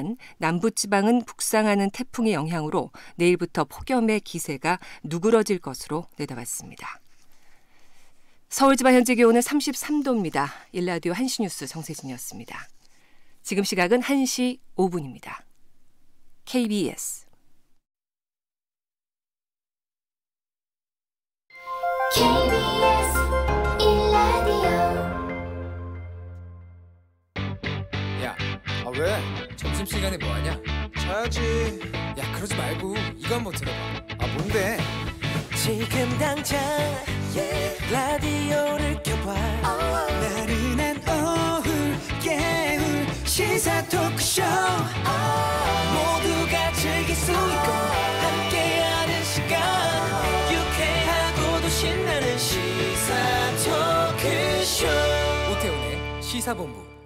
한 남부지방은 북상하는 태풍의 영향으로 내일부터 폭염의 기세가 누그러질 것으로 내다봤습니다. 서울지방 현재 기온은 33도입니다. 일라디오 한시 뉴스 정세진이었습니다. 지금 시각은 1시 5분입니다. KBS k b 아, 왜? 점심시간에 뭐하냐? 자야지 야 그러지 말고 이거 한번 들어봐 아 뭔데? 지금 당장 yeah. 라디오를 켜봐 oh. 나른한 오후 깨울 시사 토크쇼 oh. 어. 모두가 즐길 수 있고 어. 함께하는 시간 유쾌하고도 신나는 시사 토크쇼 오태훈의 시사본부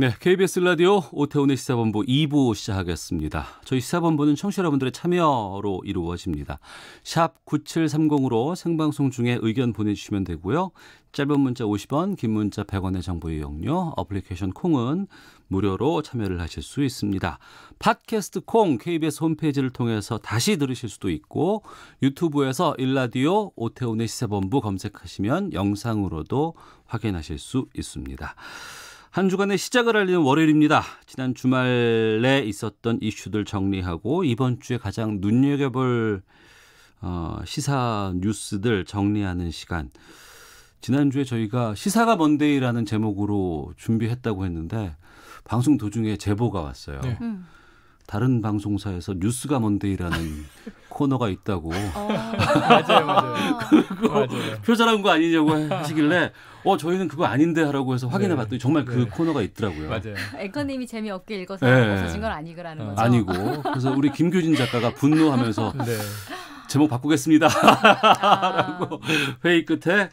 네, KBS 라디오 오태훈의 시사본부 2부 시작하겠습니다. 저희 시사본부는 청취자 여러분들의 참여로 이루어집니다. 샵 9730으로 생방송 중에 의견 보내주시면 되고요. 짧은 문자 50원, 긴 문자 100원의 정보 이용료, 어플리케이션 콩은 무료로 참여를 하실 수 있습니다. 팟캐스트 콩 KBS 홈페이지를 통해서 다시 들으실 수도 있고 유튜브에서 일라디오 오태훈의 시사본부 검색하시면 영상으로도 확인하실 수 있습니다. 한 주간의 시작을 알리는 월요일입니다. 지난 주말에 있었던 이슈들 정리하고 이번 주에 가장 눈여겨볼 어, 시사 뉴스들 정리하는 시간. 지난주에 저희가 시사가 뭔데이라는 제목으로 준비했다고 했는데 방송 도중에 제보가 왔어요. 네. 음. 다른 방송사에서 뉴스가 먼데이라는 코너가 있다고. 어. 맞아요, 맞아요. 그거 맞아요. 표절한 거 아니냐고 하시길래 어 저희는 그거 아닌데 하라고 해서 확인해 네. 봤더니 정말 그 네. 코너가 있더라고요. 맞아요. 앵커님이 재미없게 읽어서 네. 없어진 건 아니고라는 거죠. 아니고 그래서 우리 김규진 작가가 분노하면서 네. 제목 바꾸겠습니다. 아. 라고 회의 끝에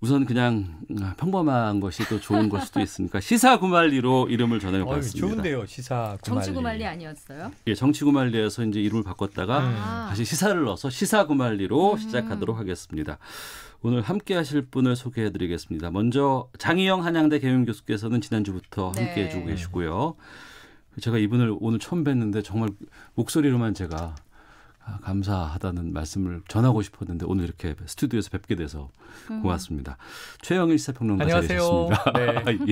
우선 그냥 아, 평범한 것이 또 좋은 걸 수도 있으니까 시사구말리로 이름을 전해봤습니다. 좋은데요, 시사구말리. 정치구말리 아니었어요? 예, 정치구말리에서 이제 이름을 바꿨다가 음. 아. 다시 시사를 넣어서 시사구말리로 음. 시작하도록 하겠습니다. 오늘 함께 하실 분을 소개해 드리겠습니다. 먼저 장희영 한양대 개명 교수께서는 지난주부터 네. 함께 해주고 계시고요. 제가 이분을 오늘 처음 뵀는데 정말 목소리로만 제가 아, 감사하다는 말씀을 전하고 싶었는데 오늘 이렇게 스튜디오에서 뵙게 돼서 음. 고맙습니다. 음. 최영일 시사평론가 안녕하셨습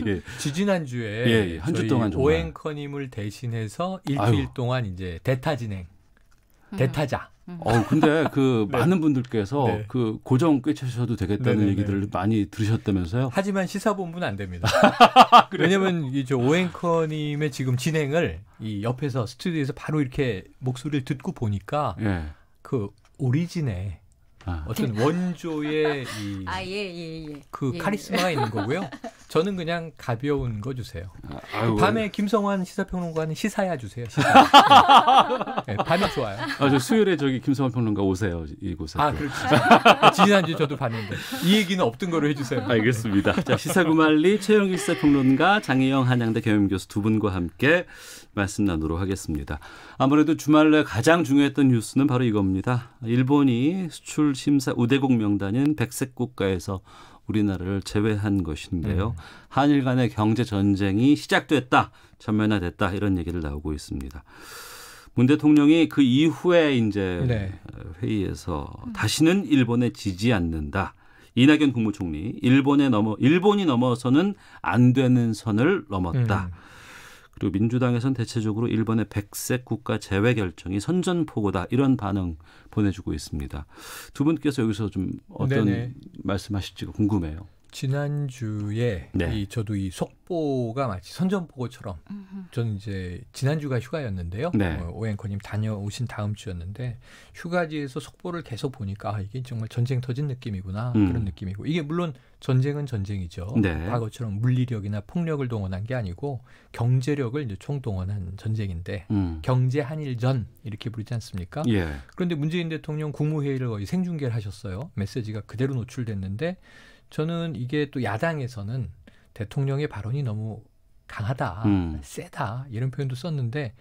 네. 예. 지지난 주에 예, 예. 한주 동안 오앵커님을 대신해서 일주일 아유. 동안 이제 대타 진행, 음. 대타자. 음. 어 근데 그 네. 많은 분들께서 네. 그 고정 꿰차셔도 되겠다는 네네네. 네, 얘기들을 네. 많이 들으셨다면서요? 하지만 시사본부는 안 됩니다. 왜냐면 이 저 오앵커님의 지금 진행을 이 옆에서 스튜디오에서 바로 이렇게 목소리를 듣고 보니까 네. 그 오리진의 아, 어떤 원조의 이, 아, 예, 예, 예. 그 예. 카리스마 가 있는 거고요. 저는 그냥 가벼운 거 주세요. 아, 그 밤에 김성환 시사평론가는 시사야 주세요. 시사. 네, 예, 밤이 좋아요. 아, 저 수요일에 저기 김성환 평론가 오세요 이곳에. 아, 그렇죠. 지난주 저도 봤는데 이 얘기는 없던 거로 해주세요. 알겠습니다. 자, 시사구말리 최영일 시사평론가 장혜영 한양대 경영교수 두 분과 함께 말씀 나누도록 하겠습니다. 아무래도 주말 내 가장 중요했던 뉴스는 바로 이겁니다. 일본이 수출 심사 우대국 명단인 백색 국가에서 우리나라를 제외한 것인데요. 네. 한일 간의 경제 전쟁이 시작됐다, 전면화됐다 이런 얘기를 나오고 있습니다. 문 대통령이 그 이후에 이제 네. 회의에서 다시는 일본에 지지 않는다. 이낙연 국무총리 일본에 넘어 일본이 넘어서는 안 되는 선을 넘었다. 음. 그리고 민주당에서는 대체적으로 일본의 백색 국가 제외 결정이 선전포고다 이런 반응 보내주고 있습니다. 두 분께서 여기서 좀 어떤 네네. 말씀하실지가 궁금해요. 지난주에 네. 이 저도 이 속보가 마치 선전보고처럼 저는 이제 지난주가 휴가였는데요. 네. 어, 오앵커님 다녀오신 다음 주였는데 휴가지에서 속보를 계속 보니까 아, 이게 정말 전쟁 터진 느낌이구나 음. 그런 느낌이고 이게 물론 전쟁은 전쟁이죠. 네. 과거처럼 물리력이나 폭력을 동원한 게 아니고 경제력을 이제 총동원한 전쟁인데 음. 경제 한일전 이렇게 부르지 않습니까? 예. 그런데 문재인 대통령 국무회의를 거의 생중계를 하셨어요. 메시지가 그대로 노출됐는데 저는 이게 또 야당에서는 대통령의 발언이 너무 강하다, 음. 세다 이런 표현도 썼는데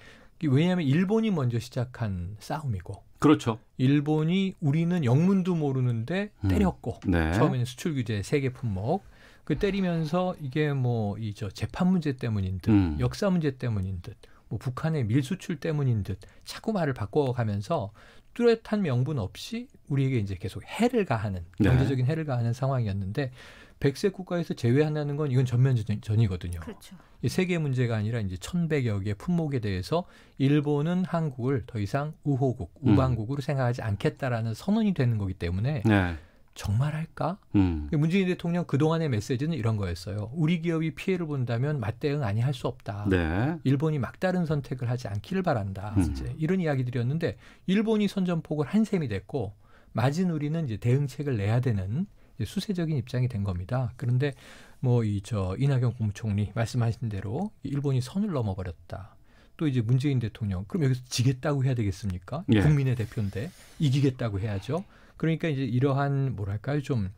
왜냐하면 일본이 먼저 시작한 싸움이고 그렇죠. 일본이 우리는 영문도 모르는데 음. 때렸고 음. 네. 처음에는 수출 규제 세계 품목 그 때리면서 이게 뭐 이 저 재판 문제 때문인 듯 음. 역사 문제 때문인 듯뭐 북한의 밀수출 때문인 듯 자꾸 말을 바꿔가면서 뚜렷한 명분 없이 우리에게 이제 계속 해를 가하는 네. 경제적인 해를 가하는 상황이었는데 백색 국가에서 제외한다는 건 이건 전면전이거든요. 그렇죠. 세계 문제가 아니라 이제 천백여 개의 품목에 대해서 일본은 한국을 더 이상 우호국, 우방국으로 음. 생각하지 않겠다라는 선언이 되는 거기 때문에 네. 정말 할까? 음. 문재인 대통령 그동안의 메시지는 이런 거였어요. 우리 기업이 피해를 본다면 맞대응 아니 할 수 없다. 네. 일본이 막다른 선택을 하지 않기를 바란다. 음. 이제 이런 이야기들이었는데 일본이 선전폭을 한 셈이 됐고 맞은 우리는 이제 대응책을 내야 되는 수세적인 입장이 된 겁니다. 그런데 뭐 이 저 이낙연 국무총리 말씀하신 대로 일본이 선을 넘어버렸다. 또 이제 문재인 대통령 그럼 여기서 지겠다고 해야 되겠습니까? 예. 국민의 대표인데 이기겠다고 해야죠. 그러니까 이제 이러한 뭐랄까요 좀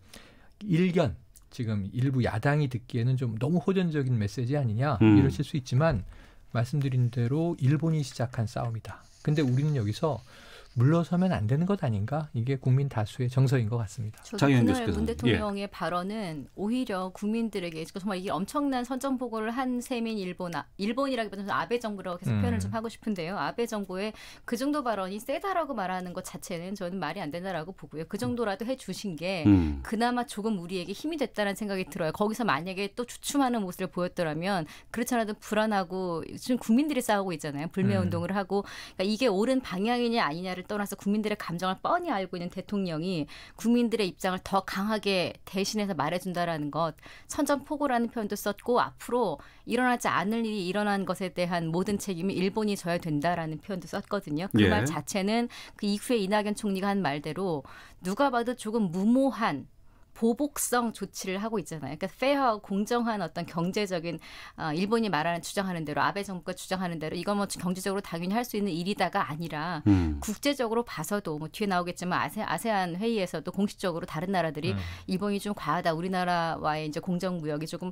일견 지금 일부 야당이 듣기에는 좀 너무 호전적인 메시지 아니냐 음. 이러실 수 있지만 말씀드린 대로 일본이 시작한 싸움이다. 근데 우리는 여기서 물러서면 안 되는 것 아닌가? 이게 국민 다수의 정서인 것 같습니다. 장현 교수께문 예. 대통령의 예. 발언은 오히려 국민들에게 그러니까 정말 이 엄청난 선전 보고를 한 셈인 일본, 일본이라기보다는 아베 정부라 계속 음. 표현을 좀 하고 싶은데요. 아베 정부의 그 정도 발언이 세다라고 말하는 것 자체는 저는 말이 안 된다라고 보고요. 그 정도라도 해주신 게 음. 그나마 조금 우리에게 힘이 됐다는 생각이 들어요. 거기서 만약에 또 주춤하는 모습을 보였더라면 그렇지 아도 불안하고 지금 국민들이 싸우고 있잖아요. 불매 음. 운동을 음. 하고 그러니까 이게 옳은 방향이냐 아니냐를 떠나서 국민들의 감정을 뻔히 알고 있는 대통령이 국민들의 입장을 더 강하게 대신해서 말해준다라는 것 선전포고라는 표현도 썼고 앞으로 일어나지 않을 일이 일어난 것에 대한 모든 책임이 일본이 져야 된다라는 표현도 썼거든요. 그말 예. 자체는 그 이후에 이낙연 총리가 한 말대로 누가 봐도 조금 무모한 보복성 조치를 하고 있잖아요. 그러니까 페어 공정한 어떤 경제적인 어, 일본이 말하는 주장하는 대로 아베 정부가 주장하는 대로 이건 뭐 경제적으로 당연히 할 수 있는 일이다가 아니라 음. 국제적으로 봐서도 뭐 뒤에 나오겠지만 아세, 아세안 회의에서도 공식적으로 다른 나라들이 음. 일본이 좀 과하다 우리나라와의 이제 공정 무역이 조금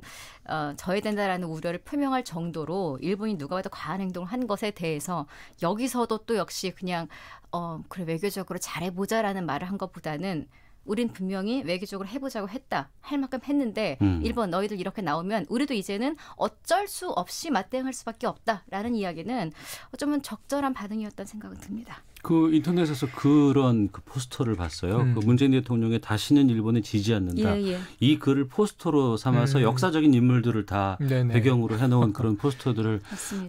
어, 저해된다라는 우려를 표명할 정도로 일본이 누가 봐도 과한 행동을 한 것에 대해서 여기서도 또 역시 그냥 어 그래 외교적으로 잘해보자라는 말을 한 것보다는 우린 분명히 외교적으로 해보자고 했다 할 만큼 했는데 음. 일본 너희들 이렇게 나오면 우리도 이제는 어쩔 수 없이 맞대응할 수밖에 없다라는 이야기는 어쩌면 적절한 반응이었던 생각은 듭니다. 그 인터넷에서 그런 그 포스터를 봤어요. 음. 그 문재인 대통령의 다시는 일본에 지지 않는다. 예, 예. 이 글을 포스터로 삼아서 음. 역사적인 인물들을 다 네네. 배경으로 해놓은 그런 포스터들을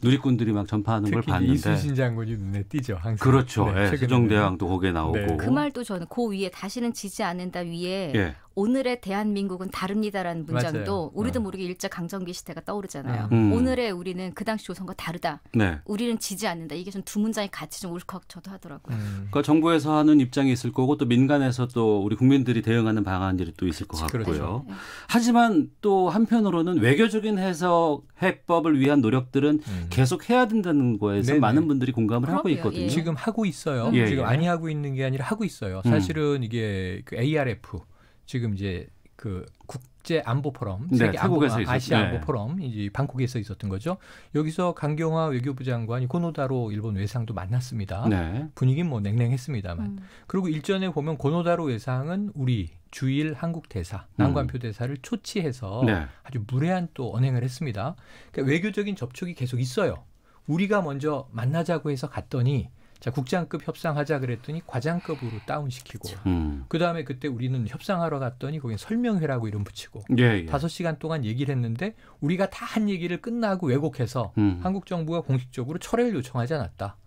누리꾼들이 막 전파하는 걸 봤는데 이순신 장군이 눈에 띄죠. 항상. 그렇죠. 네, 네. 예, 세종대왕도 거기에 나오고 네. 그 말도 저는 그 위에 다시는 지지 않는다 위에 예. 오늘의 대한민국은 다릅니다라는 문장도 맞아요. 어. 우리도 모르게 일제 강점기 시대가 떠오르잖아요. 음. 음. 오늘의 우리는 그 당시 조선과 다르다. 네. 우리는 지지 않는다. 이게 좀 두 문장이 같이 좀 울컥 저도 하더라고요. 음. 그러니까 정부에서 하는 입장이 있을 거고 또 민간에서 또 우리 국민들이 대응하는 방안들이 또 있을 것 같고요. 그렇죠. 네. 하지만 또 한편으로는 외교적인 해석 해법을 위한 노력들은 음. 계속 해야 된다는 거에서 네네. 많은 분들이 공감을 그럼요. 하고 있거든요. 예. 지금 하고 있어요. 예. 지금 예. 아니 하고 있는 게 아니라 하고 있어요. 음. 사실은 이게 그 ARF 지금 이제 그 국제 안보 포럼, 네, 세계 네, 안보 아시아 안보 네. 포럼 이제 방콕에서 있었던 거죠. 여기서 강경화 외교부 장관이 고노다로 일본 외상도 만났습니다. 네. 분위기는 뭐 냉랭했습니다만. 음. 그리고 일전에 보면 고노다로 외상은 우리 주일 한국 대사, 음. 남관표 음. 대사를 초치해서 네. 아주 무례한 또 언행을 했습니다. 그러니까 외교적인 접촉이 계속 있어요. 우리가 먼저 만나자고 해서 갔더니 자 국장급 협상하자 그랬더니 과장급으로 다운시키고 음. 그다음에 그때 우리는 협상하러 갔더니 거기 설명회라고 이름 붙이고 다섯 예, 예. 시간 동안 얘기를 했는데 우리가 다 한 얘기를 끝나고 왜곡해서 음. 한국 정부가 공식적으로 철회를 요청하지 않았다.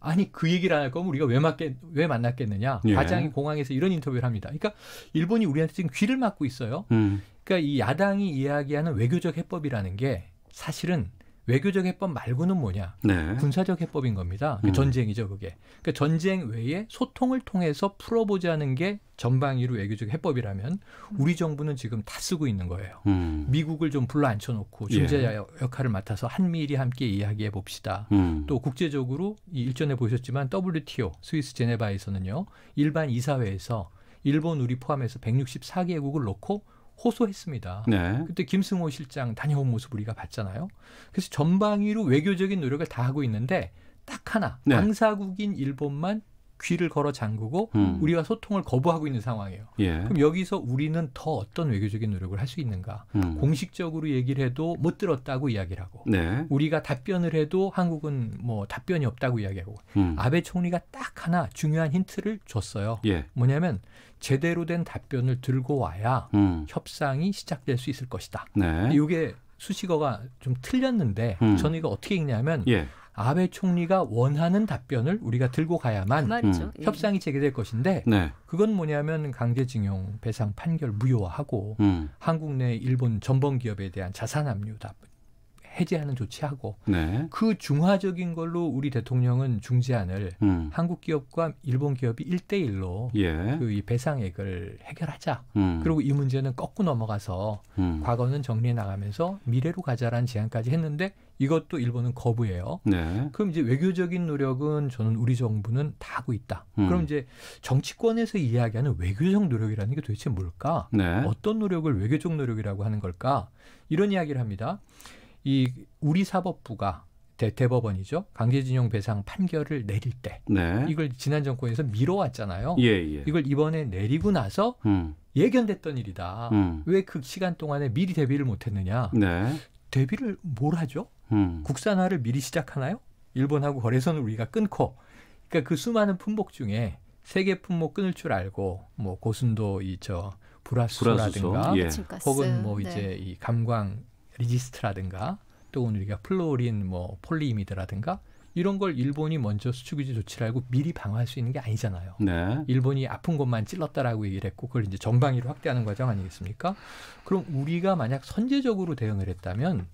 아니 그 얘기를 안 할 거면 우리가 왜 맞게 왜 만났겠느냐? 예. 과장이 공항에서 이런 인터뷰를 합니다. 그러니까 일본이 우리한테 지금 귀를 막고 있어요. 음. 그러니까 이 야당이 이야기하는 외교적 해법이라는 게 사실은 외교적 해법 말고는 뭐냐? 네. 군사적 해법인 겁니다. 음. 전쟁이죠, 그게. 그러니까 전쟁 외에 소통을 통해서 풀어보자는 게 전방위로 외교적 해법이라면 음. 우리 정부는 지금 다 쓰고 있는 거예요. 음. 미국을 좀 불러 앉혀놓고 예. 중재 예. 역할을 맡아서 한미일이 함께 이야기해 봅시다. 음. 또 국제적으로 이 일전에 보셨지만 WTO 스위스 제네바에서는요 일반 이사회에서 일본 우리 포함해서 164개국을 놓고 호소했습니다. 네. 그때 김승호 실장 다녀온 모습 우리가 봤잖아요. 그래서 전방위로 외교적인 노력을 다 하고 있는데 딱 하나 네. 방사국인 일본만 귀를 걸어 잠그고 음. 우리와 소통을 거부하고 있는 상황이에요. 예. 그럼 여기서 우리는 더 어떤 외교적인 노력을 할 수 있는가? 음. 공식적으로 얘기를 해도 못 들었다고 이야기를 하고 네. 우리가 답변을 해도 한국은 뭐 답변이 없다고 이야기하고 음. 아베 총리가 딱 하나 중요한 힌트를 줬어요. 예. 뭐냐면 제대로 된 답변을 들고 와야 음. 협상이 시작될 수 있을 것이다. 네. 이게 수식어가 좀 틀렸는데 음. 저는 이거 어떻게 읽냐면 예. 아베 총리가 원하는 답변을 우리가 들고 가야만 그 음. 예. 협상이 재개될 것인데 네. 그건 뭐냐면 강제징용 배상 판결 무효화하고 음. 한국 내 일본 전범 기업에 대한 자산 압류 해제하는 조치하고 네. 그 중화적인 걸로 우리 대통령은 중재안을 음. 한국 기업과 일본 기업이 일대일로 예. 그이 배상액을 해결하자. 음. 그리고 이 문제는 꺾고 넘어가서 음. 과거는 정리해 나가면서 미래로 가자라는 제안까지 했는데 이것도 일본은 거부해요. 네. 그럼 이제 외교적인 노력은 저는 우리 정부는 다 하고 있다. 음. 그럼 이제 정치권에서 이야기하는 외교적 노력이라는 게 도대체 뭘까? 네. 어떤 노력을 외교적 노력이라고 하는 걸까? 이런 이야기를 합니다. 이 우리 사법부가 대, 대법원이죠. 강제징용 배상 판결을 내릴 때 네. 이걸 지난 정권에서 미뤄왔잖아요. 예, 예. 이걸 이번에 내리고 나서 음. 예견됐던 일이다. 음. 왜그 시간 동안에 미리 대비를 못했느냐? 네. 대비를 뭘 하죠? 음. 국산화를 미리 시작하나요? 일본하고 거래선을 우리가 끊고, 그러니까 그 수많은 품목 중에 세계 품목 끊을 줄 알고 뭐 고순도 이저브라스라든가 예. 혹은 뭐 네. 이제 네. 이 감광 리지스트라든가 또 오늘 우리가 플로린, 뭐 폴리이미드라든가 이런 걸 일본이 먼저 수출 규제 조치를 하고 미리 방어할 수 있는 게 아니잖아요. 네. 일본이 아픈 곳만 찔렀다라고 얘기를 했고 그걸 이제 전방위로 확대하는 과정 아니겠습니까? 그럼 우리가 만약 선제적으로 대응을 했다면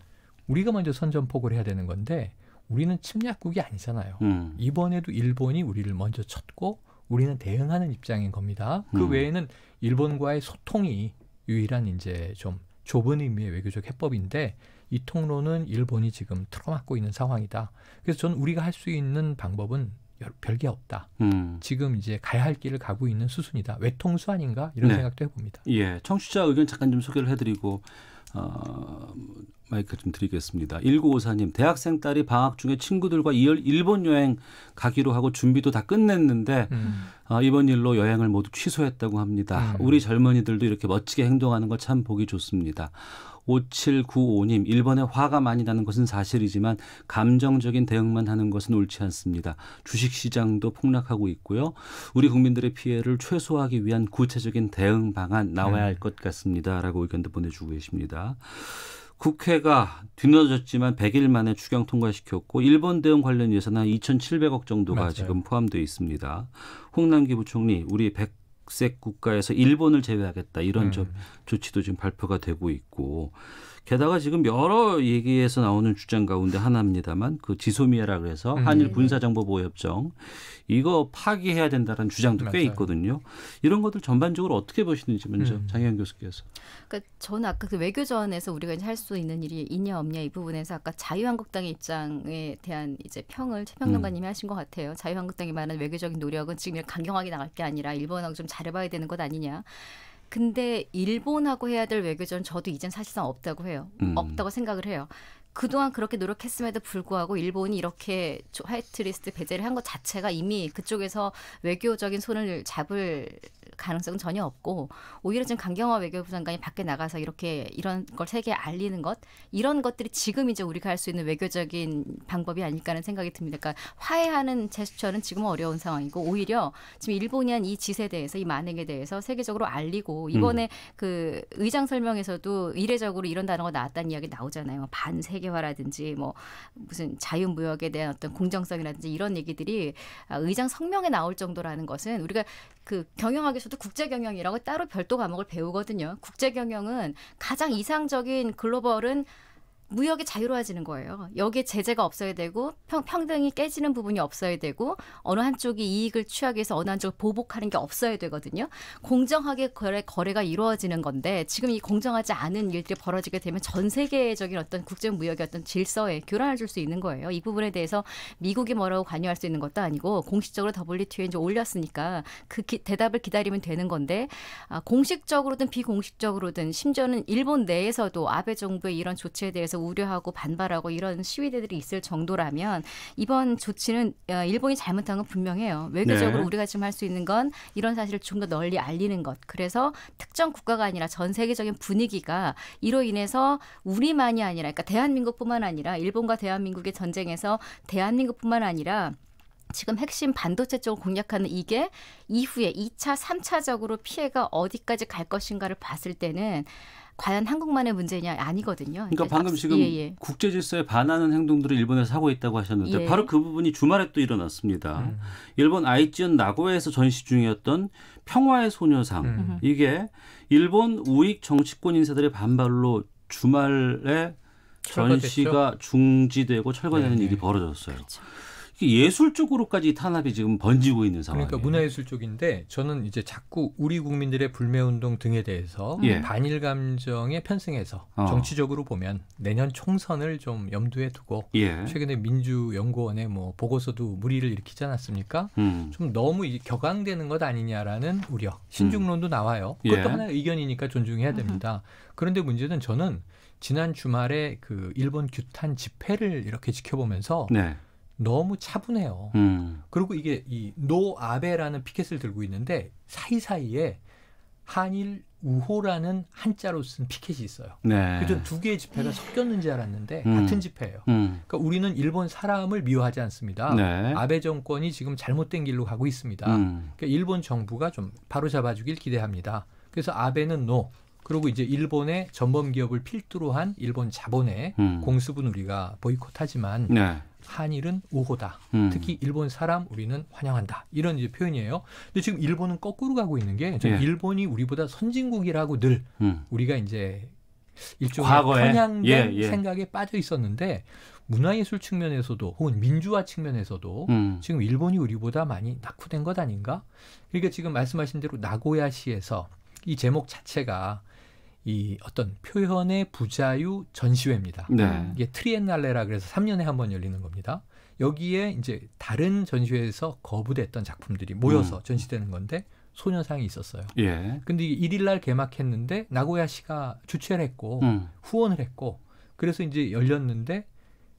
우리가 먼저 선전포고를 해야 되는 건데 우리는 침략국이 아니잖아요. 음. 이번에도 일본이 우리를 먼저 쳤고 우리는 대응하는 입장인 겁니다. 그 음. 외에는 일본과의 소통이 유일한 이제 좀 좁은 의미의 외교적 해법인데 이 통로는 일본이 지금 틀어막고 있는 상황이다. 그래서 저는 우리가 할 수 있는 방법은 별게 없다. 음. 지금 이제 가야 할 길을 가고 있는 수순이다. 외통수 아닌가 이런 네. 생각도 해봅니다. 예, 청취자 의견 잠깐 좀 소개를 해드리고 어, 마이크 좀 드리겠습니다. 1954님, 대학생 딸이 방학 중에 친구들과 이열 일본 여행 가기로 하고 준비도 다 끝냈는데 음. 아, 이번 일로 여행을 모두 취소했다고 합니다. 음. 우리 젊은이들도 이렇게 멋지게 행동하는 거 참 보기 좋습니다. 5795님, 일본에 화가 많이 나는 것은 사실이지만 감정적인 대응만 하는 것은 옳지 않습니다. 주식시장도 폭락하고 있고요. 우리 국민들의 피해를 최소화하기 위한 구체적인 대응 방안 나와야 네. 할것 같습니다. 라고 의견도 보내주고 계십니다. 국회가 뒤늦었지만 100일 만에 추경 통과시켰고 일본 대응 관련 예산은 2,700억 정도가 맞아요. 지금 포함되어 있습니다. 홍남기 부총리 우리 백색 국가에서 일본을 제외하겠다 이런 음. 조치도 지금 발표가 되고 있고 게다가 지금 여러 얘기에서 나오는 주장 가운데 하나입니다만 그 지소미아라 그래서 음, 한일 네, 군사정보보호협정 이거 파기해야 된다는 주장도 꽤 있거든요. 이런 것들 전반적으로 어떻게 보시는지 먼저 음. 장혜영 교수께서. 그러니까 저는 아까 그 외교전에서 우리가 할 수 있는 일이 있냐 없냐 이 부분에서 아까 자유한국당의 입장에 대한 이제 평을 최 평론가님이 음. 하신 것 같아요. 자유한국당이 말하는 외교적인 노력은 지금 강경하게 나갈 게 아니라 일본하고 좀 잘해봐야 되는 것 아니냐. 근데 일본하고 해야 될 외교전 저도 이젠 사실상 없다고 해요. 음. 없다고 생각을 해요. 그동안 그렇게 노력했음에도 불구하고 일본이 이렇게 화이트리스트 배제를 한 것 자체가 이미 그쪽에서 외교적인 손을 잡을 가능성은 전혀 없고 오히려 지금 강경화 외교부 장관이 밖에 나가서 이렇게 이런 걸 세계에 알리는 것 이런 것들이 지금 이제 우리가 할 수 있는 외교적인 방법이 아닐까 하는 생각이 듭니다. 그러니까 화해하는 제스처는 지금 어려운 상황이고 오히려 지금 일본이 한이 짓에 대해서 이 만행에 대해서 세계적으로 알리고 이번에 음. 그 의장 설명에서도 이례적으로 이런 단어가 나왔다는 이야기 나오잖아요. 뭐 반세계화라든지 뭐 무슨 자유무역에 대한 어떤 공정성이라든지 이런 얘기들이 아, 의장 성명에 나올 정도라는 것은 우리가 그 경영학 경학에서도 국제 경영이라고 따로 별도 과목을 배우거든요. 국제 경영은 가장 이상적인 글로벌은 무역이 자유로워지는 거예요. 여기에 제재가 없어야 되고 평, 평등이 깨지는 부분이 없어야 되고 어느 한쪽이 이익을 취하기 위해서 어느 한쪽을 보복하는 게 없어야 되거든요. 공정하게 거래, 거래가 이루어지는 건데 지금 이 공정하지 않은 일들이 벌어지게 되면 전 세계적인 어떤 국제 무역의 어떤 질서에 교란을 줄 수 있는 거예요. 이 부분에 대해서 미국이 뭐라고 관여할 수 있는 것도 아니고 공식적으로 WTO에 이제 올렸으니까 그 기, 대답을 기다리면 되는 건데 아, 공식적으로든 비공식적으로든 심지어는 일본 내에서도 아베 정부의 이런 조치에 대해서 우려하고 반발하고 이런 시위대들이 있을 정도라면 이번 조치는 어, 일본이 잘못한 건 분명해요. 외교적으로 네. 우리가 지금 할 수 있는 건 이런 사실을 좀 더 널리 알리는 것. 그래서 특정 국가가 아니라 전 세계적인 분위기가 이로 인해서 우리만이 아니라 그러니까 대한민국뿐만 아니라 일본과 대한민국의 전쟁에서 대한민국뿐만 아니라 지금 핵심 반도체 쪽을 공략하는 이게 이후에 2차, 3차적으로 피해가 어디까지 갈 것인가를 봤을 때는 과연 한국만의 문제냐 아니거든요. 그러니까, 그러니까 방금 지금 예, 예. 국제 질서에 반하는 행동들을 일본에서 하고 있다고 하셨는데 예. 바로 그 부분이 주말에 또 일어났습니다. 음. 일본 아이치현 나고야에서 전시 중이었던 평화의 소녀상 음. 음. 이게 일본 우익 정치권 인사들의 반발로 주말에 전시가 철거됐죠? 중지되고 철거되는 네네. 네. 일이 벌어졌어요. 그렇죠. 예술 쪽으로까지 탄압이 지금 번지고 있는 상황이에 그러니까 문화예술 쪽인데 저는 이제 자꾸 우리 국민들의 불매운동 등에 대해서 예. 반일 감정에 편승해서 어. 정치적으로 보면 내년 총선을 좀 염두에 두고 예. 최근에 민주연구원의 뭐 보고서도 무리를 일으키지 않았습니까? 음. 좀 너무 격앙되는 것 아니냐라는 우려, 신중론도 음. 나와요. 예. 그것도 예. 하나의 의견이니까 존중해야 됩니다. 그런데 문제는 저는 지난 주말에 그 일본 규탄 집회를 이렇게 지켜보면서 네. 너무 차분해요. 음. 그리고 이게 이 노 아베라는 피켓을 들고 있는데 사이사이에 한일 우호라는 한자로 쓴 피켓이 있어요. 네. 그전 두 개의 집회가 섞였는지 알았는데 음. 같은 집회예요. 음. 그러니까 우리는 일본 사람을 미워하지 않습니다. 네. 아베 정권이 지금 잘못된 길로 가고 있습니다. 음. 그러니까 일본 정부가 좀 바로 잡아주길 기대합니다. 그래서 아베는 노. 그리고 이제 일본의 전범 기업을 필두로 한 일본 자본의 음. 공습은 우리가 보이콧하지만 네. 한일은 우호다. 음. 특히 일본 사람 우리는 환영한다. 이런 이제 표현이에요. 근데 지금 일본은 거꾸로 가고 있는 게 예. 일본이 우리보다 선진국이라고 늘 음. 우리가 이제 일종의 과거에. 편향된 예, 예. 생각에 빠져 있었는데 문화예술 측면에서도 혹은 민주화 측면에서도 음. 지금 일본이 우리보다 많이 낙후된 것 아닌가? 그러니까 지금 말씀하신 대로 나고야시에서 이 제목 자체가 이 어떤 표현의 부자유 전시회입니다. 네. 이게 트리엔날레라 그래서 3년에 한 번 열리는 겁니다. 여기에 이제 다른 전시회에서 거부됐던 작품들이 모여서 음. 전시되는 건데 소녀상이 있었어요. 예. 근데 1일날 개막했는데 나고야시가 주최를 했고 음. 후원을 했고 그래서 이제 열렸는데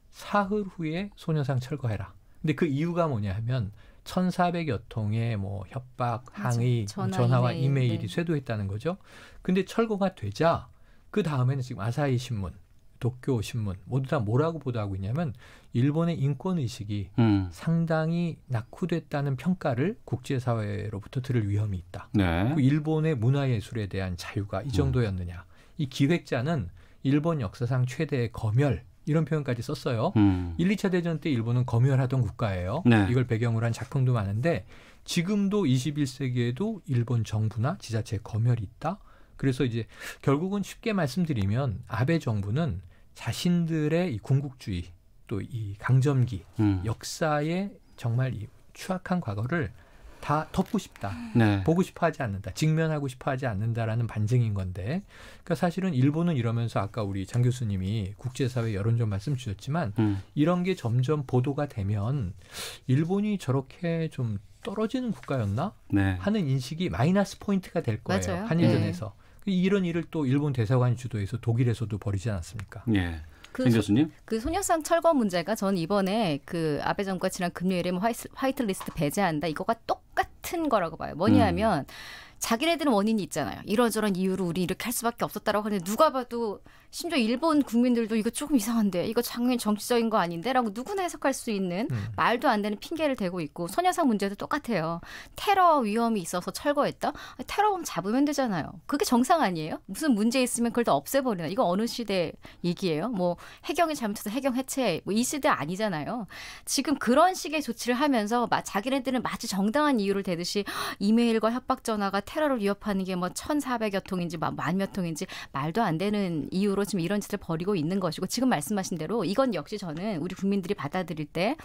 사흘 후에 소녀상 철거해라. 근데 그 이유가 뭐냐 하면 천사백여 통의 뭐 협박, 아, 항의, 맞아. 뭐 전화, 와 이메일. 이메일이 네. 쇄도했다는 거죠. 근데 철거가 되자 그 다음에는 지금 아사히 신문, 도쿄 신문 모두 다 뭐라고 보도하고 있냐면 일본의 인권 의식이 음. 상당히 낙후됐다는 평가를 국제 사회로부터 들을 위험이 있다. 네. 그 일본의 문화 예술에 대한 자유가 이 음. 정도였느냐. 음. 이 기획자는 일본 역사상 최대의 검열 이런 표현까지 썼어요. 음. 1, 2차 대전 때 일본은 검열하던 국가예요. 네. 이걸 배경으로 한 작품도 많은데 지금도 21세기에도 일본 정부나 지자체에 검열이 있다. 그래서 이제 결국은 쉽게 말씀드리면 아베 정부는 자신들의 이 궁극주의 또 이 강점기 음. 역사의 정말 이 추악한 과거를 다 덮고 싶다. 네. 보고 싶어 하지 않는다. 직면하고 싶어 하지 않는다라는 반증인 건데. 그러니까 사실은 일본은 이러면서 아까 우리 장 교수님이 국제사회 여론전 말씀 주셨지만 음. 이런 게 점점 보도가 되면 일본이 저렇게 좀 떨어지는 국가였나 네. 하는 인식이 마이너스 포인트가 될 거예요. 맞아요. 한일전에서. 네. 이런 일을 또 일본 대사관 주도해서 독일에서도 벌이지 않았습니까? 네. 그 교수님? 그 소녀상 철거 문제가 전 이번에 그 아베 정권 지난 금요일에 뭐 화이트, 화이트, 리스트 배제한다 이거가 똑같은 거라고 봐요. 뭐냐면 하 음. 자기네들은 원인이 있잖아요. 이런저런 이유로 우리 이렇게 할 수밖에 없었다고 하는데 누가 봐도 심지어 일본 국민들도 이거 조금 이상한데 이거 장면 정치적인 거 아닌데라고 누구나 해석할 수 있는 음. 말도 안 되는 핑계를 대고 있고 소녀상 문제도 똑같아요. 테러 위험이 있어서 철거했다. 테러범 잡으면 되잖아요. 그게 정상 아니에요? 무슨 문제 있으면 그걸 다 없애버리나? 이거 어느 시대 얘기예요? 뭐 해경이 잘못해서 해경 해체 뭐 이 시대 아니잖아요. 지금 그런 식의 조치를 하면서 마, 자기네들은 마치 정당한 이유를 대듯이 이메일과 협박 전화가 테러를 위협하는 게 뭐 1,400여 통인지 만몇 통인지 말도 안 되는 이유로 지금 이런 짓을 벌이고 있는 것이고 지금 말씀하신 대로 이건 역시 저는 우리 국민들이 받아들일 때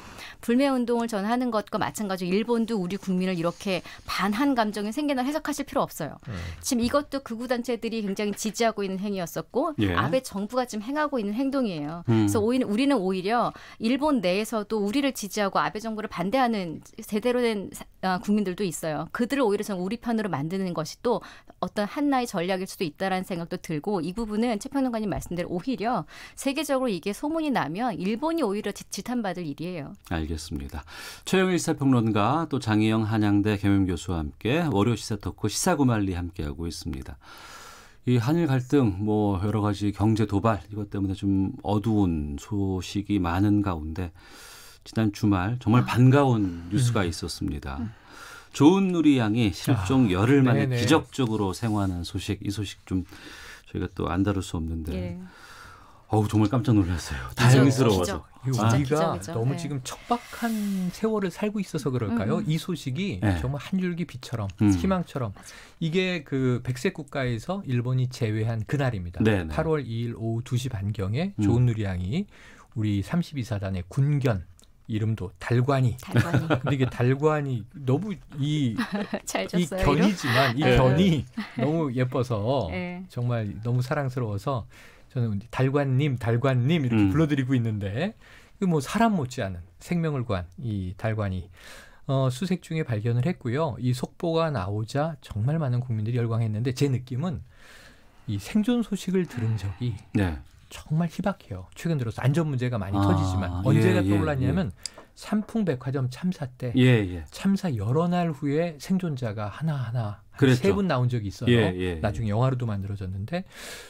불매 운동을 전하는 것과 마찬가지로 일본도 우리 국민을 이렇게 반한 감정이 생겨나 해석하실 필요 없어요. 음. 지금 이것도 극우 단체들이 굉장히 지지하고 있는 행위였었고 예. 아베 정부가 지금 행하고 있는 행동이에요. 음. 그래서 오히려 우리는 오히려 일본 내에서도 우리를 지지하고 아베 정부를 반대하는 제대로 된 어, 국민들도 있어요. 그들을 오히려 저 우리 편으로 만든 만드는 것이 또 어떤 한나의 전략일 수도 있다라는 생각도 들고 이 부분은 최 평론가님 말씀대로 오히려 세계적으로 이게 소문이 나면 일본이 오히려 지탄받을 일이에요. 알겠습니다. 최영일 시평론가또 장희영 한양대 겸임 교수와 함께 월요 시사 토크 시사구말리 함께하고 있습니다. 이 한일 갈등 뭐 여러 가지 경제 도발 이것 때문에 좀 어두운 소식이 많은 가운데 지난 주말 정말 아. 반가운 아. 뉴스가 있었습니다. 음. 좋은 누리 양이 실종 아, 열흘 만에 네네. 기적적으로 생활하는 소식 이 소식 좀 저희가 또 안 다룰 수 없는데 예. 어우 정말 깜짝 놀랐어요. 다행스러워서. 우리가 너무 네. 지금 척박한 세월을 살고 있어서 그럴까요? 음. 음. 이 소식이 네. 정말 한 줄기 빛처럼 음. 희망처럼 이게 그 백색 국가에서 일본이 제외한 그날입니다. 네네. 8월 2일 오후 2시 반경에 음. 조은누리 양이 우리 32사단의 군견 이름도 달관이. 달관이. 근데 이게 달관이 너무 이, 이 견이지만 이 네. 견이 네. 너무 예뻐서 네. 정말 너무 사랑스러워서 저는 달관님, 달관님 이렇게 음. 불러드리고 있는데 뭐 사람 못지않은 생명을 구한 이 달관이 어, 수색 중에 발견을 했고요. 이 속보가 나오자 정말 많은 국민들이 열광했는데 제 느낌은 이 생존 소식을 들은 적이 네. 정말 희박해요. 최근 들어서 안전 문제가 많이 아, 터지지만 언제가 예, 떠올랐냐면 예. 예. 삼풍백화점 참사 때 예, 예, 참사 여러 날 후에 생존자가 하나하나 세 분 나온 적이 있어요. 예, 나중에 영화로도 만들어졌는데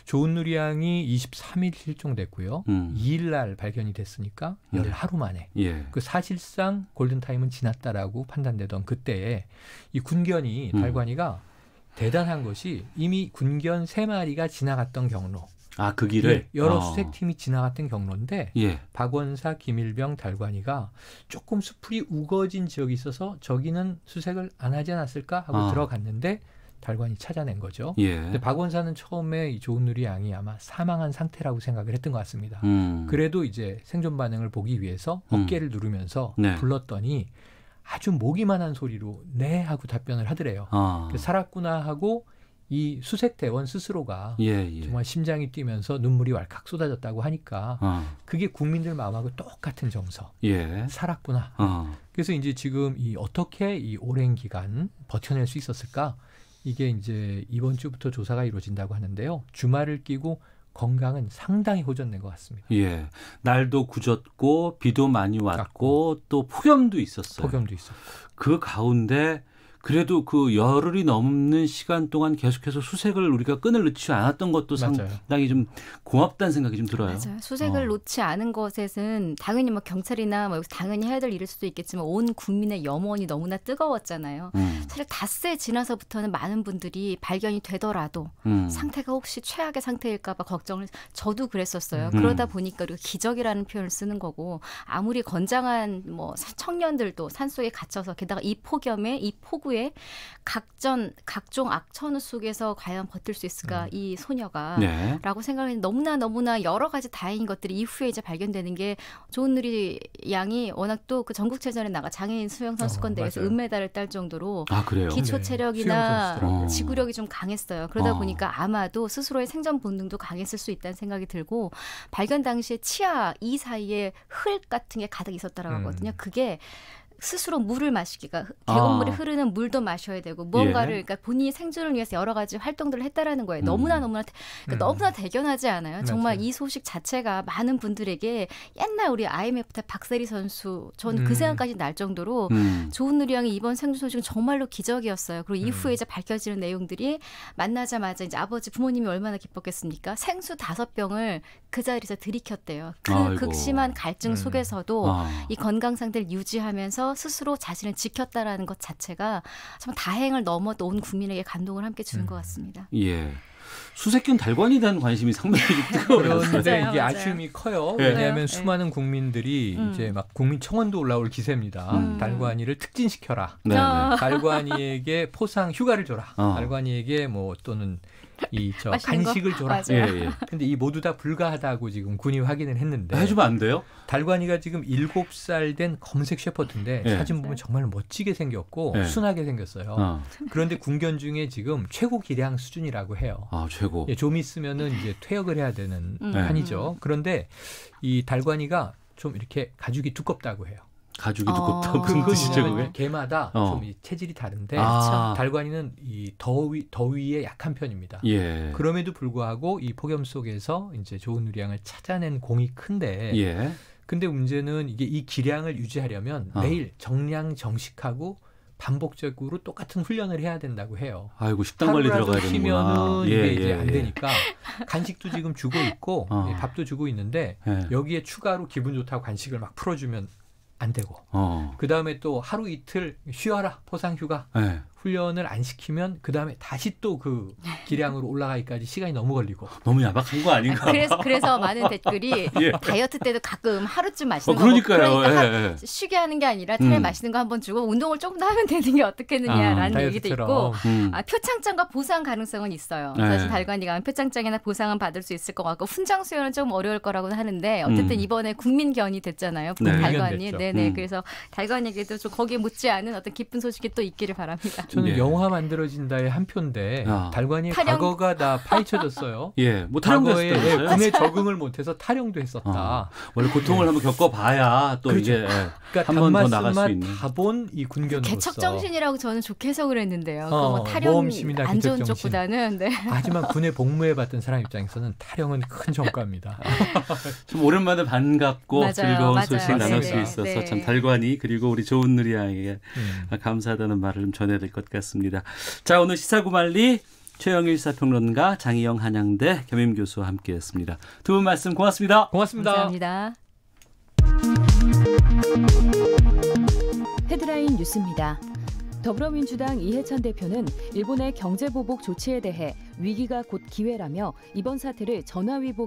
좋은누리 양이 23일 실종됐고요. 음. 2일 날 발견이 됐으니까 열 하루 만에 그 사실상 골든타임은 지났다라고 판단되던 그때에 이 군견이 음. 달관이가 음. 대단한 것이 이미 군견 세마리가 지나갔던 경로 아, 그 길을 예, 여러 어. 수색팀이 지나갔던 경로인데 예. 박원사, 김일병, 달관이가 조금 수풀이 우거진 지역이 있어서 저기는 수색을 안 하지 않았을까 하고 어. 들어갔는데 달관이 찾아낸 거죠. 예. 근데 박원사는 처음에 이 조은누리 양이 아마 사망한 상태라고 생각을 했던 것 같습니다. 음. 그래도 이제 생존 반응을 보기 위해서 음. 어깨를 음. 누르면서 네. 불렀더니 아주 모기만한 소리로 네 하고 답변을 하더래요. 아. 살았구나 하고 이 수색대원 스스로가 예, 예. 정말 심장이 뛰면서 눈물이 왈칵 쏟아졌다고 하니까 어. 그게 국민들 마음하고 똑같은 정서 예. 살았구나. 어. 그래서 이제 지금 이 어떻게 이 오랜 기간 버텨낼 수 있었을까? 이게 이제 이번 주부터 조사가 이루어진다고 하는데요. 주말을 끼고 건강은 상당히 호전된 것 같습니다. 예. 날도 굳었고 비도 많이 왔고 또 폭염도 있었어요. 폭염도 있었고. 그 가운데 그래도 그 열흘이 넘는 시간 동안 계속해서 수색을 우리가 끈을 놓지 않았던 것도 상당히 좀 고맙다는 생각이 좀 들어요. 맞아요. 수색을 어. 놓지 않은 것에는 당연히 뭐 경찰이나 뭐 당연히 해야 될 일일 수도 있겠지만 온 국민의 염원이 너무나 뜨거웠잖아요. 음. 사실 닷새 지나서부터는 많은 분들이 발견이 되더라도 음. 상태가 혹시 최악의 상태일까봐 걱정을 저도 그랬었어요. 음. 그러다 보니까 우리가 기적이라는 표현을 쓰는 거고 아무리 건장한 뭐 청년들도 산속에 갇혀서 게다가 이 폭염에 이 폭우에 후에 각전 각종 악천 후 속에서 과연 버틸 수 있을까 음. 이 소녀가라고 네. 생각하는 너무나 너무나 여러 가지 다행인 것들이 이후에 이제 발견되는 게좋은누리 양이 워낙 또 그 전국체전에 나가 장애인 수영 선수권 어, 대회에서 어, 은메달을 딸 정도로 아, 기초 네. 체력이나 네. 지구력이 좀 강했어요. 그러다 어. 보니까 아마도 스스로의 생존 본능도 강했을 수 있다는 생각이 들고 발견 당시에 치아 이 사이에 흙 같은 게 가득 있었다라고 음. 하거든요. 그게 스스로 물을 마시기가 계곡물이 아. 흐르는 물도 마셔야 되고 무언가를 예. 그러니까 본인이 생존을 위해서 여러 가지 활동들을 했다라는 거예요. 음. 너무나 너무나 그러니까 음. 너무나 대견하지 않아요? 정말 맞아요. 이 소식 자체가 많은 분들에게 옛날 우리 IMF 때 박세리 선수 전그 음. 생각까지 날 정도로 음. 좋은 누리양의 이번 생존 소식은 정말로 기적이었어요. 그리고 이후에 음. 이제 밝혀지는 내용들이 만나자마자 이제 아버지 부모님이 얼마나 기뻤겠습니까? 생수 다섯 병을 그 자리에서 들이켰대요. 그 아이고. 극심한 갈증 속에서도 아. 이 건강 상태를 유지하면서 스스로 자신을 지켰다라는 것 자체가 참 다행을 넘어 도온 국민에게 감동을 함께 주는 음. 것 같습니다. 예. 수색균 달관에 대한 관심이 상당히 네, 뜨거워요. 이게 아쉬움이 커요. 네. 왜냐하면 네. 수많은 국민들이 음. 이제 막 국민청원도 올라올 기세입니다. 음. 달관이를 특진시켜라. 네. 네. 아. 달관이에게 포상 휴가를 줘라. 어. 달관이에게 뭐 또는 이저 간식을 줘라. 예, 예. 근데 이 모두 다 불가하다고 지금 군이 확인을 했는데 아, 해주면 안 돼요? 달관이가 지금 일곱 살 된 검색 셰퍼트인데 예. 사진 보면 정말 멋지게 생겼고 예. 순하게 생겼어요. 어. 그런데 군견 중에 지금 최고 기량 수준이라고 해요. 아 최고. 예, 좀 있으면은 이제 퇴역을 해야 되는 음. 판이죠. 음. 그런데 이 달관이가 좀 이렇게 가죽이 두껍다고 해요. 가죽이 두껍다고 어, 그 뜻이죠 그게? 개마다 어. 좀 체질이 다른데 아. 달관이는 이 더위 더위에 약한 편입니다. 예. 그럼에도 불구하고 이 폭염 속에서 이제 좋은 누량을 찾아낸 공이 큰데 예. 근데 문제는 이게 이 기량을 유지하려면 어. 매일 정량 정식하고 반복적으로 똑같은 훈련을 해야 된다고 해요. 아이고 식단 관리 들어가야 되는구나. 면 예, 이게 예, 이제 예, 안 예. 되니까 간식도 지금 주고 있고 어. 예, 밥도 주고 있는데 여기에 추가로 기분 좋다고 간식을 막 풀어주면 안 되고 어. 그 다음에 또 하루 이틀 쉬어라 포상 휴가 네. 훈련을 안 시키면 그다음에 다시 또 그 기량으로 올라가기까지 시간이 너무 걸리고 너무 야박한 거 아닌가? 아, 그래서 그래서 많은 댓글이 예. 다이어트 때도 가끔 하루쯤 마시는 어, 그러니까요. 거 그러니까 예, 예, 쉬게 하는 게 아니라 차라리 음. 마시는 거 한 번 주고 운동을 조금 더 하면 되는 게 어떻겠느냐라는 아, 얘기도 있고 음. 아, 표창장과 보상 가능성은 있어요. 네. 사실 달관이가 하면 표창장이나 보상은 받을 수 있을 것 같고 훈장 수여는 좀 어려울 거라고는 하는데 어쨌든 음. 이번에 국민견이 됐잖아요. 네. 달관이 네네 음. 그래서 달관에게도 좀 거기에 묻지않은 어떤 기쁜 소식이 또 있기를 바랍니다. 저는 예. 영화 만들어진다의 한 표인데 아. 달관이 타령. 과거가 다 파헤쳐졌어요. 예, 뭐 타령도 과거에 예, 군에 적응을 못해서 타령도 했었다. 아. 원래 고통을 한번 겪어봐야 또 그렇죠. 이제 예, 그러니까 한번 더 나갈 수 있는. 다본 이 군견으로서 개척 정신이라고 저는 좋게 해석을 했는데요. 어, 뭐 타령 안 좋은 쪽보다는. 네. 하지만 군에 복무해봤던 사람 입장에서는 타령은 큰 정가입니다. 좀 오랜만에 반갑고 맞아요. 즐거운 맞아요. 소식 맞아요. 나눌 수 있어서 네. 참 달관이 그리고 우리 좋은 누리양에게 음. 감사하다는 말을 좀 전해야 될 것. 것 같습니다. 자, 오늘 시사구말리 최영일 사평론가 장희영 한양대 겸임 교수와 함께했습니다. 두 분 말씀 고맙습니다. 고맙습니다. 감사합니다. 헤드라인 뉴스입니다. 더불어민주당 이해찬 대표는 일본의 경제보복 조치에 대해 위기가 곧 기회라며 이번 사태를 전화위복에